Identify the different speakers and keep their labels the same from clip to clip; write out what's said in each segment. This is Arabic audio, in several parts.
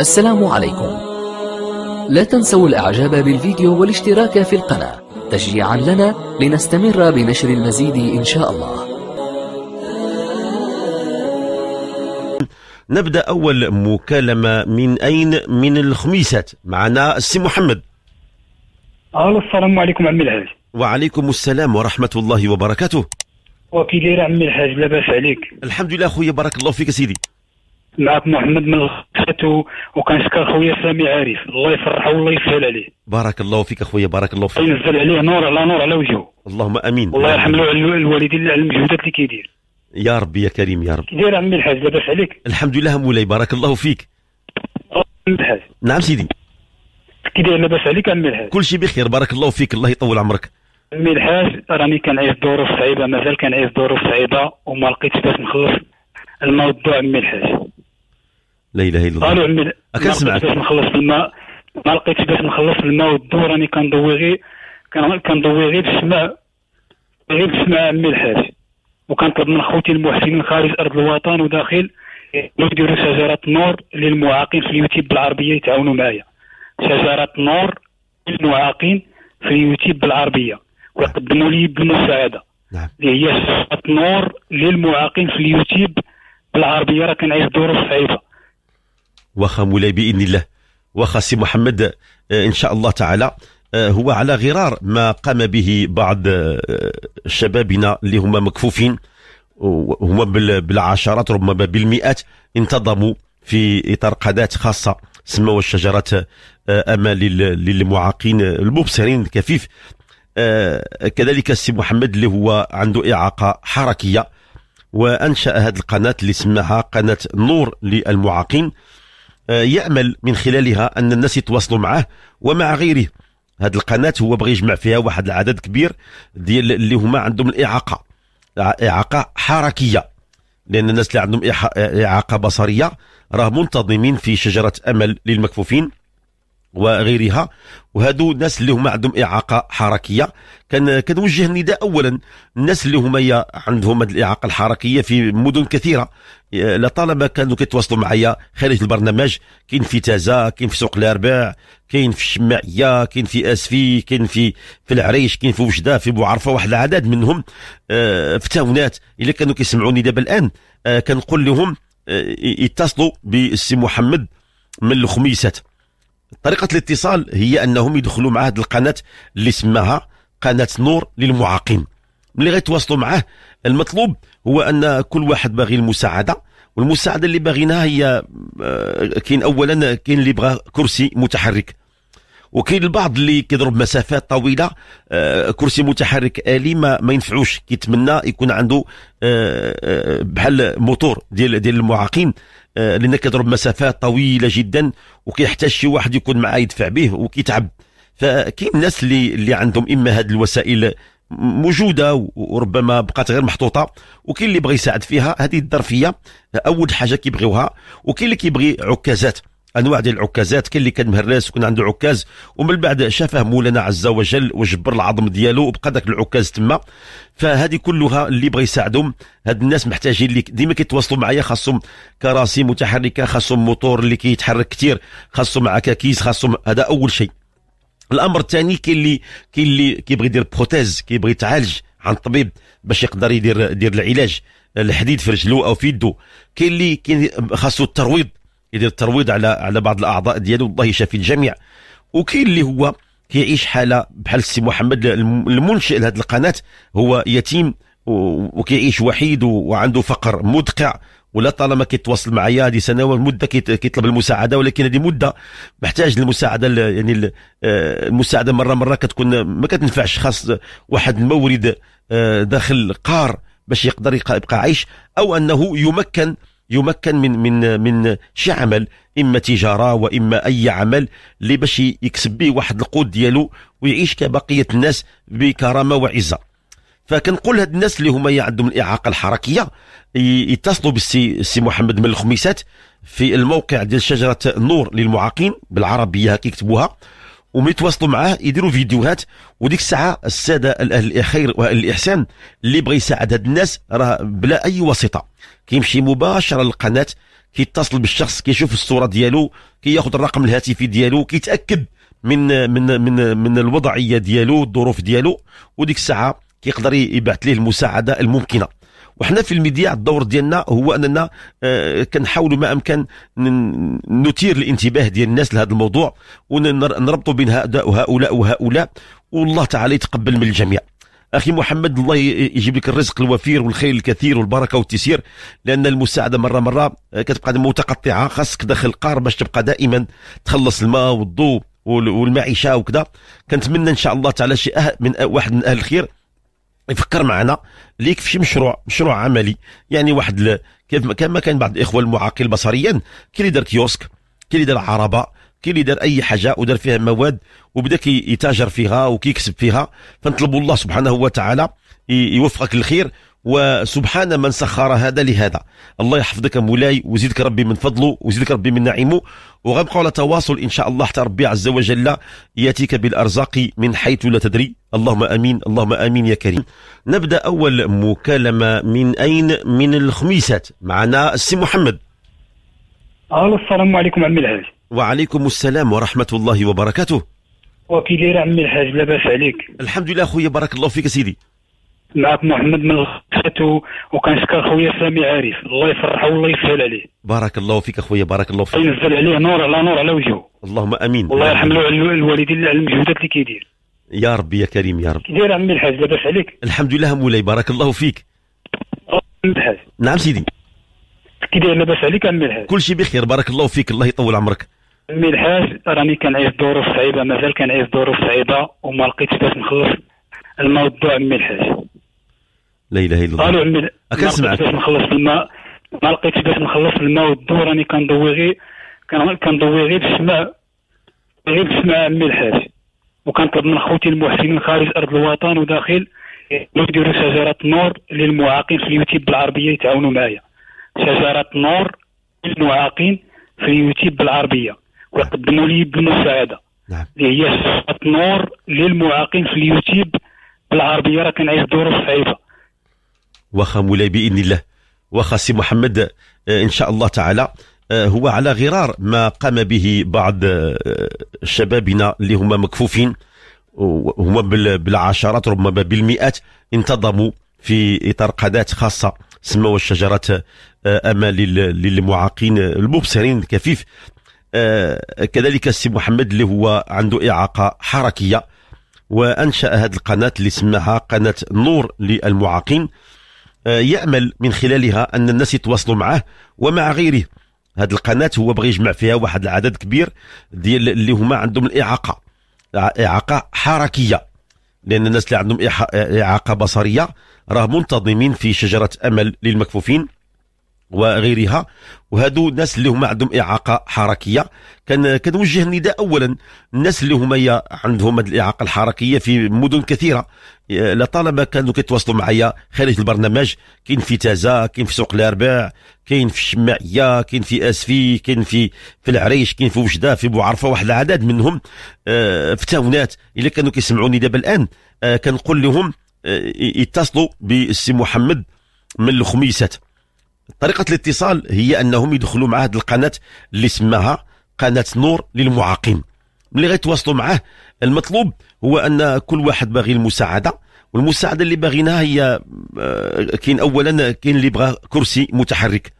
Speaker 1: السلام عليكم لا تنسوا الاعجاب بالفيديو والاشتراك في القناة تشجيعا لنا لنستمر بنشر المزيد ان شاء الله
Speaker 2: نبدأ أول مكالمة من أين من الخميسات معنا السي محمد
Speaker 1: ألو السلام
Speaker 2: عليكم عمي الحاج وعليكم السلام ورحمة الله وبركاته
Speaker 1: وكي داير عمي الحاج لاباس عليك الحمد لله خويا بارك الله فيك سيدي معك محمد من الخاتو وكنشكر خويا سامي عارف الله يفرحه والله يسهل عليه
Speaker 2: بارك الله فيك اخويا بارك الله فيك ينزل عليه نور على نور على وجهه اللهم امين الله يرحم الوالدين
Speaker 1: على المجهودات اللي كيدير
Speaker 2: يا ربي يا كريم يا رب كيدير عمي الحاج لاباس عليك الحمد لله مولاي بارك الله فيك الحاج نعم سيدي كيدير لاباس عليك عمي الحاج كلشي بخير بارك الله فيك الله يطول عمرك
Speaker 1: عمي الحاج راني كنعيش ظروف صعيبه مازال كنعيش ظروف صعيبه وما لقيتش باش نخلص الموضوع عمي الحاج
Speaker 2: لا اله الا الله قالوا عمي باش
Speaker 1: نخلص الماء ما لقيتش باش نخلص الماء والدور راني كندوي غير كندوي غير بالشمع غير بالشمع عمي الحاج وكنطلب من خوتي المحسنين خارج ارض الوطن وداخل يديروا شجره نور للمعاقين في اليوتيوب بالعربيه يتعاونوا معايا شجره نور للمعاقين في اليوتيوب بالعربيه ويقدموا لي بالمساعده نعم اللي هي شجره نور للمعاقين في اليوتيوب بالعربيه راه كنعيش ظروف صعيبه
Speaker 2: واخا مولاي باذن الله واخا سي محمد آه، ان شاء الله تعالى آه، هو على غرار ما قام به بعض آه، شبابنا اللي هما مكفوفين هما بالعشرات ربما بالمئات انتظموا في اطار قادات خاصه سموها الشجره امل للمعاقين المبصرين الكفيف كذلك السي محمد اللي هو عنده اعاقه حركيه وانشا هذه القناه اللي سماها قناه نور للمعاقين آه، يامل من خلالها ان الناس يتواصلوا معه ومع غيره هذه القناه هو بغى يجمع فيها واحد العدد كبير ديال اللي هما عندهم الاعاقه اعاقه حركيه لان الناس اللي عندهم اعاقه بصريه راه منتظمين في شجره امل للمكفوفين وغيرها وهادو الناس اللي هما عندهم اعاقه حركيه كان كنوجه النداء اولا الناس اللي هما عندهم هذه الاعاقه الحركيه في مدن كثيره لطالما كانوا كيتواصلوا معايا خارج البرنامج كاين في تازا كاين في سوق الارباع كاين في الشماعيه كاين في اسفي كاين في في العريش كاين في وجده في بوعرفه واحد العدد منهم آه، في تاونات الا كانوا كيسمعوني دابا الان آه، كنقول لهم آه، يتصلوا بالسي محمد من الخميسات طريقة الاتصال هي أنهم يدخلوا مع هذه القناة اللي سماها قناة نور للمعاقين ملي غيتواصلوا معاه المطلوب هو أن كل واحد باغي المساعدة والمساعدة اللي باغينها هي آه، كاين أولا كاين اللي بغى كرسي متحرك وكاين البعض اللي كيضرب مسافات طويله آه، كرسي متحرك الي ما, ما ينفعوش كيتمنى يكون عنده آه، بحال موتور ديال ديال المعاقين آه، لانك كيضرب مسافات طويله جدا وكيحتاج شي واحد يكون معاه يدفع به وكيتعب فكاين الناس اللي اللي عندهم اما هذه الوسائل موجوده وربما بقات غير محطوطه وكاين اللي بغى يساعد فيها هذه الظرفيه اول حاجه كيبغيوها وكاين اللي كيبغي عكازات انواع ديال العكازات كاين اللي كان مهرس وكان عنده عكاز ومن بعد شافه مولانا عز وجل وجبر العظم ديالو وبقى داك العكاز تما فهذه كلها اللي بغى يساعدهم هاد الناس محتاجين اللي ديما كيتواصلوا معايا خاصهم كراسي متحركه خاصهم موتور اللي كيتحرك كثير خاصهم عكاكيز خاصهم هذا اول شيء الامر الثاني كاين اللي كاين اللي كيبغي يدير بروتيز كيبغي يتعالج عن الطبيب باش يقدر يدير يدير العلاج الحديد في رجلو او في يدو كاين اللي كاين خاصو الترويض يدير الترويض على على بعض الاعضاء ديالو الله يشافي الجميع وكاين اللي هو كيعيش حاله بحال السي محمد المنشئ لهذه القناه هو يتيم وكيعيش وحيد وعنده فقر مدقع ولا طالما كيتواصل معايا هذه سنوات مده كيطلب المساعده ولكن هذه مده محتاج للمساعده يعني آه، المساعده مره مره كتكون ما كتنفعش خاص واحد المورد آه، داخل قار باش يقدر يبقى عايش او انه يمكن يمكن من من من شي عمل اما تجاره واما اي عمل اللي باش يكسب به واحد القوت ديالو ويعيش كبقيه الناس بكرامه وعزه فكنقول هاد الناس اللي هما عندهم الاعاقه الحركيه يتصلوا بالسي سي محمد من الخميسات في الموقع ديال شجره النور للمعاقين بالعربيه هكا يكتبوها وميتواصلوا يتواصلوا معاه يديروا فيديوهات وديك الساعه الساده الاهل الخير واهل الاحسان اللي بغى يساعد هاد الناس راه بلا اي واسطه كيمشي مباشره للقناه كيتصل بالشخص كيشوف الصوره ديالو كياخذ الرقم الهاتفي ديالو كيتاكد من من من من الوضعيه ديالو الظروف ديالو وديك الساعه كيقدر يبعث ليه المساعده الممكنه وحنا في الميديا الدور ديالنا هو اننا آه، كنحاولوا ما امكن نثير الانتباه ديال الناس لهذا الموضوع ونربطوا بين هؤلاء وهؤلاء والله تعالى يتقبل من الجميع اخي محمد الله يجيب لك الرزق الوفير والخير الكثير والبركه والتيسير لان المساعده مره مره آه، كتبقى متقطعه خاصك داخل القار باش تبقى دائما تخلص الماء والضوء والمعيشه وكذا كنتمنى ان شاء الله تعالى شيء أه-، من واحد من اهل الخير يفكر معنا ليك في مشروع مشروع عملي يعني واحد ل... كيف ما كان ما كان بعض الاخوه المعاقل بصريا كي اللي دار كيوسك كي اللي دار عربه كي اللي دار اي حاجه ودار فيها مواد وبدا يتاجر فيها وكيكسب فيها فنطلب الله سبحانه وتعالى يوفقك للخير وسبحان من سخر هذا لهذا الله يحفظك مولاي ويزيدك ربي من فضله ويزيدك ربي من نعيمه وغنبقاو على تواصل ان شاء الله حتى ربي عز وجل ياتيك بالارزاق من حيث لا تدري اللهم امين اللهم امين يا كريم نبدا اول مكالمه من اين من الخميسات معنا السي محمد
Speaker 1: الو السلام عليكم عمي الحاج
Speaker 2: وعليكم السلام ورحمه الله وبركاته
Speaker 1: وكي داير عمي الحاج لاباس عليك الحمد لله خويا بارك الله فيك سيدي معك محمد من الخاتو وكنشكر خويا سامي عارف الله يفرحه والله يسهل عليه
Speaker 2: بارك الله فيك خويا بارك الله فيك ينزل عليه نور على نور على وجهه اللهم امين الله يرحم له الوالدين على المجهودات اللي كيدير يا ربي يا كريم يا رب كيدير عمي الحاج لاباس عليك الحمد لله مولاي بارك الله فيك الحاج نعم سيدي
Speaker 1: كيدير لاباس عليك
Speaker 2: عمي الحاج كلشي بخير بارك الله فيك الله يطول عمرك
Speaker 1: عمي الحاج راني كنعيش ظروف صعيبه مازال كنعيش ظروف صعيبه وما لقيتش باش نخلص الموضوع عمي الحاج لا اله الا الله سمعت باش نخلص الماء ما لقيتش باش نخلص الماء والضو راني كندوي غير كندوي غير السماء غير السماء عمي الحاج وكنطلب من خوتي المحسنين خارج ارض الوطن وداخل يديروا شجره نور للمعاقين في اليوتيوب بالعربيه يتعاونوا معايا شجره نور للمعاقين في اليوتيوب بالعربيه ويقدموا لي بالمساعده نعم. اللي هي شجره نور للمعاقين في اليوتيوب بالعربيه راه كنعيش ظروف صعيبه
Speaker 2: واخا مولاي باذن الله واخا سي محمد آه، ان شاء الله تعالى آه، هو على غرار ما قام به بعض آه، شبابنا اللي هما مكفوفين هما بالعشرات ربما بالمئات انتظموا في اطار قادات خاصه سموا الشجرة أمل للمعاقين المبصرين الكفيف كذلك السي محمد اللي هو عنده إعاقة حركية وأنشأ هذه القناة اللي سماها قناة نور للمعاقين آه، يعمل من خلالها ان الناس يتواصلوا معه ومع غيره هذه القناه هو بغى يجمع فيها واحد العدد كبير ديال اللي هما عندهم الاعاقه اعاقه حركيه لان الناس اللي عندهم اعاقه بصريه راه منتظمين في شجره امل للمكفوفين وغيرها وهادو الناس اللي هما عندهم اعاقه حركيه كان كنوجه النداء اولا الناس اللي هما عندهم هذه الاعاقه الحركيه في مدن كثيره لطالما كانوا كيتواصلوا معايا خارج البرنامج كاين في تازا كاين في سوق الارباع كاين في الشماعيه كاين في اسفي كاين في في العريش كاين في وجده في بوعرفه واحد العدد منهم آه، في تاونات الا كانوا كيسمعوني دابا الان آه، كنقول لهم آه، يتصلوا بالسي محمد من الخميسات طريقه الاتصال هي انهم يدخلوا مع هذه القناه اللي سماها قناه نور للمعاقين ملي غيتواصلوا معاه المطلوب هو ان كل واحد باغي المساعده والمساعده اللي باغيناها هي آه، كاين اولا كاين اللي بغى كرسي متحرك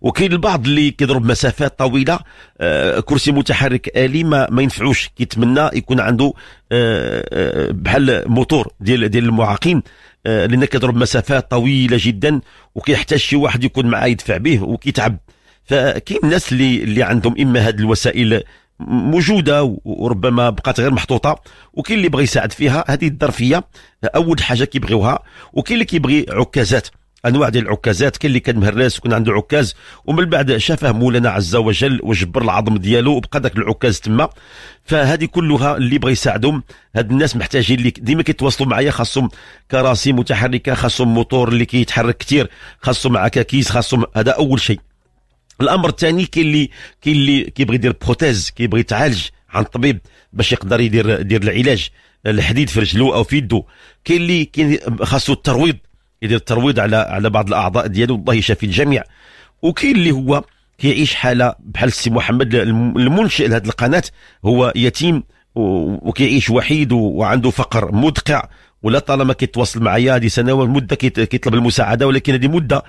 Speaker 2: وكاين البعض اللي كيضرب مسافات طويله آه، كرسي متحرك الي ما, ما ينفعوش كيتمنى يكون عنده آه، بحال موتور ديال ديال المعاقين آه، لانك كيضرب مسافات طويله جدا وكيحتاج شي واحد يكون معاه يدفع به وكيتعب فكاين الناس اللي اللي عندهم اما هذه الوسائل موجوده وربما بقات غير محطوطه وكاين اللي بغى يساعد فيها هذه الظرفيه اول حاجه كيبغيوها وكاين اللي كيبغي عكازات انواع ديال العكازات كاين اللي كان مهرس وكان عنده عكاز ومن بعد شافه مولانا عز وجل وجبر العظم ديالو وبقى داك العكاز تما فهذه كلها اللي بغى يساعدهم هاد الناس محتاجين اللي ديما كيتواصلوا معايا خاصهم كراسي متحركه خاصهم موتور اللي كيتحرك كثير خاصهم عكاكيز خاصهم هذا اول شيء الامر الثاني كاين اللي كاين اللي كيبغي يدير بروتيز كيبغي يتعالج عن طبيب باش يقدر يدير يدير العلاج الحديد في رجلو او في يدو كاين اللي كاين خاصو الترويض يدير الترويض على على بعض الاعضاء ديالو الله يشافي الجميع وكاين اللي هو كيعيش حاله بحال السي محمد المنشئ لهذه القناه هو يتيم وكيعيش وحيد وعنده فقر مدقع ولا طالما كيتواصل معايا هذه سنوات مده كيطلب المساعده ولكن هذه مده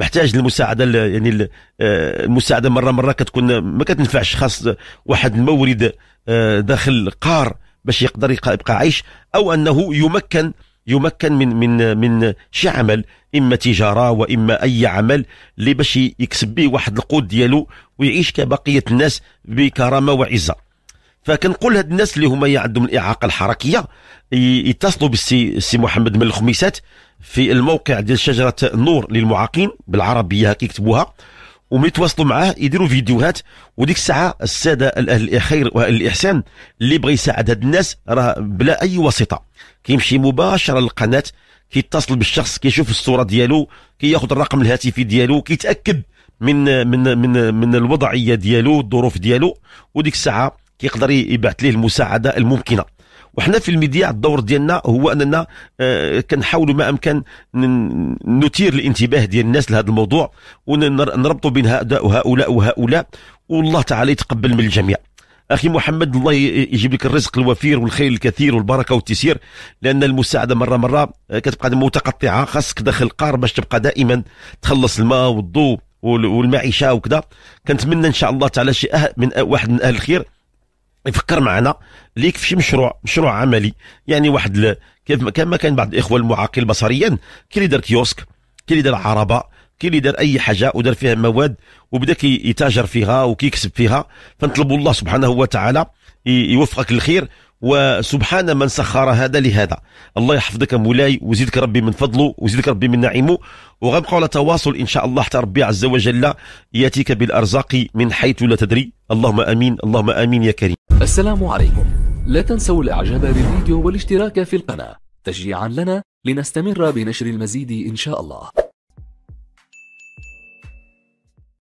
Speaker 2: محتاج للمساعده يعني آه، المساعده مره مره كتكون ما كتنفعش خاص واحد المورد آه، داخل قار باش يقدر يبقى عايش او انه يمكن يمكن من من من شي عمل اما تجاره واما اي عمل اللي باش يكسب به واحد القوت ديالو ويعيش كبقيه الناس بكرامه وعزه فكنقول هاد الناس اللي هما عندهم الاعاقه الحركيه يتصلوا بالسي سي محمد من الخميسات في الموقع ديال شجره النور للمعاقين بالعربيه هكا يكتبوها وملي يتواصلوا معاه يديروا فيديوهات وديك الساعه الساده الاهل الخير واهل الاحسان اللي بغى يساعد هاد الناس راه بلا اي واسطه كيمشي مباشره للقناه كيتصل بالشخص كيشوف الصوره ديالو كياخذ الرقم الهاتفي ديالو كيتاكد من من من من الوضعيه ديالو الظروف ديالو وديك الساعه كيقدر يبعث ليه المساعده الممكنه وحنا في الميديا الدور ديالنا هو اننا آه، كنحاولوا ما امكن نثير الانتباه ديال الناس لهذا الموضوع ونربطوا بين هؤلاء وهؤلاء وهؤلاء والله تعالى يتقبل من الجميع اخي محمد الله يجيب لك الرزق الوفير والخير الكثير والبركه والتيسير لان المساعده مره مره آه، كتبقى متقطعه خاصك داخل القار باش تبقى دائما تخلص الماء والضوء والمعيشه وكذا كنتمنى ان شاء الله تعالى شي أه-، من أه-، واحد من اهل الخير يفكر معنا ليك في شي مشروع مشروع عملي يعني واحد كيف كما كان بعض الاخوه المعاقل بصريا كي اللي دار كيوسك كي اللي دار عربه كي اللي دار اي حاجه ودار فيها مواد وبدا كيتاجر فيها وكيكسب فيها فنطلب الله سبحانه وتعالى يوفقك للخير وسبحان من سخر هذا لهذا الله يحفظك مولاي ويزيدك ربي من فضله ويزيدك ربي من نعيمه وغنبقاو على تواصل ان شاء الله حتى ربي عز وجل ياتيك بالارزاق من حيث لا تدري اللهم امين اللهم امين يا كريم
Speaker 1: السلام عليكم لا تنسوا الاعجاب بالفيديو والاشتراك في القناه تشجيعا لنا لنستمر بنشر المزيد ان شاء الله